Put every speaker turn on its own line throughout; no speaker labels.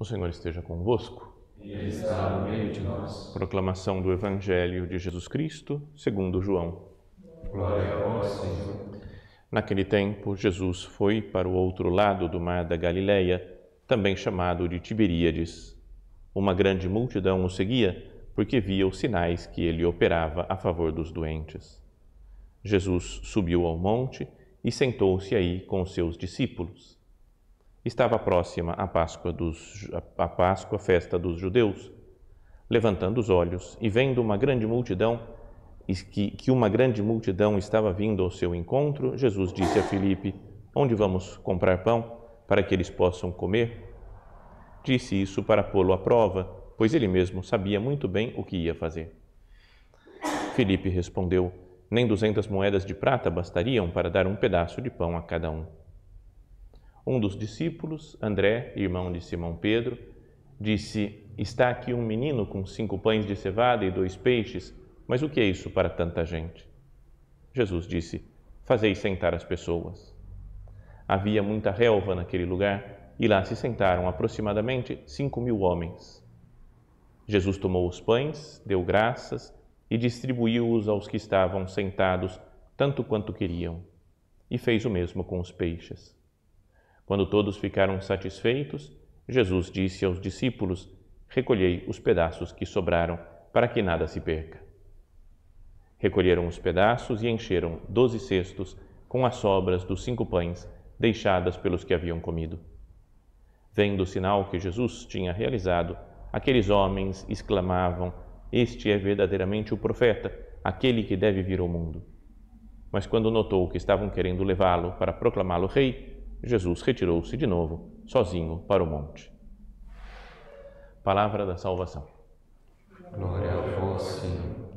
O Senhor esteja convosco. Ele está no meio de nós. Proclamação do Evangelho de Jesus Cristo, segundo João. Glória a vós, Senhor. Naquele tempo, Jesus foi para o outro lado do mar da Galileia, também chamado de Tiberíades. Uma grande multidão o seguia, porque via os sinais que ele operava a favor dos doentes. Jesus subiu ao monte e sentou-se aí com seus discípulos. Estava próxima a Páscoa, dos, a Páscoa, festa dos judeus. Levantando os olhos e vendo uma grande multidão, que, que uma grande multidão estava vindo ao seu encontro, Jesus disse a Filipe: Onde vamos comprar pão para que eles possam comer? Disse isso para pô-lo à prova, pois ele mesmo sabia muito bem o que ia fazer. Filipe respondeu: Nem duzentas moedas de prata bastariam para dar um pedaço de pão a cada um. Um dos discípulos, André, irmão de Simão Pedro, disse: Está aqui um menino com cinco pães de cevada e dois peixes, mas o que é isso para tanta gente? Jesus disse: Fazei sentar as pessoas. Havia muita relva naquele lugar e lá se sentaram aproximadamente cinco mil homens. Jesus tomou os pães, deu graças e distribuiu-os aos que estavam sentados, tanto quanto queriam, e fez o mesmo com os peixes. Quando todos ficaram satisfeitos, Jesus disse aos discípulos: Recolhei os pedaços que sobraram, para que nada se perca. Recolheram os pedaços e encheram doze cestos com as sobras dos cinco pães deixadas pelos que haviam comido. Vendo o sinal que Jesus tinha realizado, aqueles homens exclamavam: Este é verdadeiramente o profeta, aquele que deve vir ao mundo. Mas quando notou que estavam querendo levá-lo para proclamá-lo rei, Jesus retirou-se de novo, sozinho, para o monte. Palavra da salvação. Glória a vós, Senhor.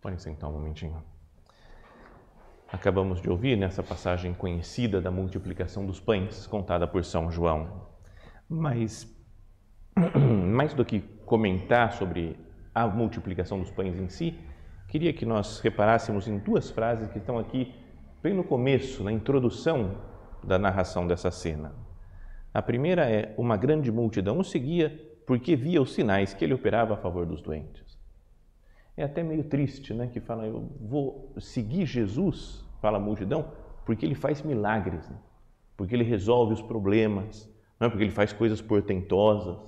Podem sentar um momentinho. Acabamos de ouvir nessa passagem conhecida da multiplicação dos pães, contada por São João. Mas, mais do que comentar sobre a multiplicação dos pães em si, queria que nós reparássemos em duas frases que estão aqui bem no começo, na introdução da narração dessa cena. A primeira é: uma grande multidão o seguia porque via os sinais que ele operava a favor dos doentes. É até meio triste, né? Que fala, eu vou seguir Jesus, fala a multidão, porque ele faz milagres, né? porque ele resolve os problemas, não é? porque ele faz coisas portentosas.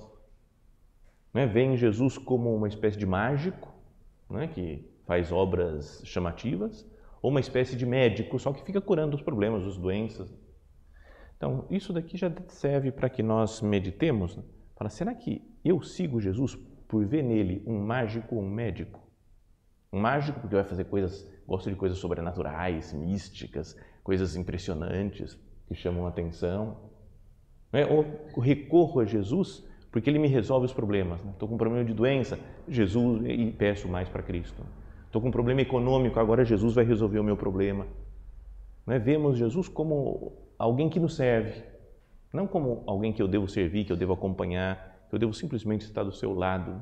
né? Vem Jesus como uma espécie de mágico, né, que faz obras chamativas, ou uma espécie de médico, só que fica curando os problemas, as doenças. Então, isso daqui já serve para que nós meditemos. Né? Fala, será que eu sigo Jesus por ver nele um mágico ou um médico? Um mágico porque vai fazer coisas, gosto de coisas sobrenaturais, místicas, coisas impressionantes que chamam a atenção. Né? Ou recorro a Jesus porque ele me resolve os problemas. Estou né? com um problema de doença, Jesus e peço mais para Cristo. Estou com um problema econômico, agora Jesus vai resolver o meu problema. Né? Vemos Jesus como alguém que nos serve, não como alguém que eu devo servir, que eu devo acompanhar, que eu devo simplesmente estar do seu lado.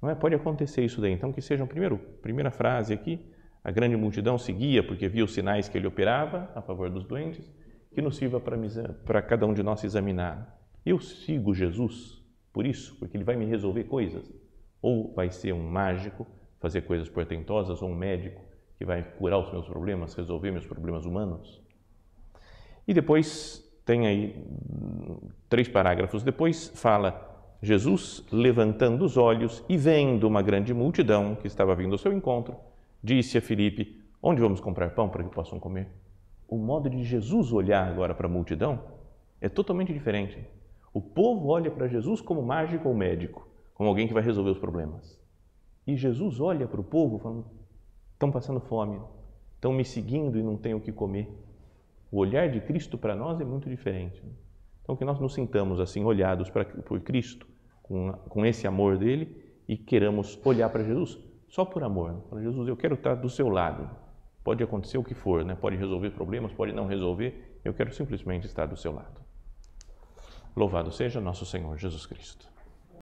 Não é? Pode acontecer isso daí. Então, que seja a primeira, frase aqui: a grande multidão seguia porque via os sinais que ele operava a favor dos doentes, que nos sirva para, para cada um de nós examinar. Eu sigo Jesus por isso, porque ele vai me resolver coisas, ou vai ser um mágico, fazer coisas portentosas, ou um médico que vai curar os meus problemas, resolver meus problemas humanos. E depois tem aí três parágrafos depois fala Jesus levantando os olhos e vendo uma grande multidão que estava vindo ao seu encontro, disse a Filipe: Onde vamos comprar pão para que possam comer? O modo de Jesus olhar agora para a multidão é totalmente diferente. O povo olha para Jesus como mágico ou médico, como alguém que vai resolver os problemas. E Jesus olha para o povo falando: estão passando fome, estão me seguindo e não têm o que comer. O olhar de Cristo para nós é muito diferente. Né? Então, que nós nos sintamos assim, olhados pra, por Cristo, com, com esse amor dele, e queiramos olhar para Jesus só por amor. para né? Jesus, eu quero estar do seu lado. Pode acontecer o que for, né? pode resolver problemas, pode não resolver, eu quero simplesmente estar do seu lado. Louvado seja nosso Senhor Jesus Cristo.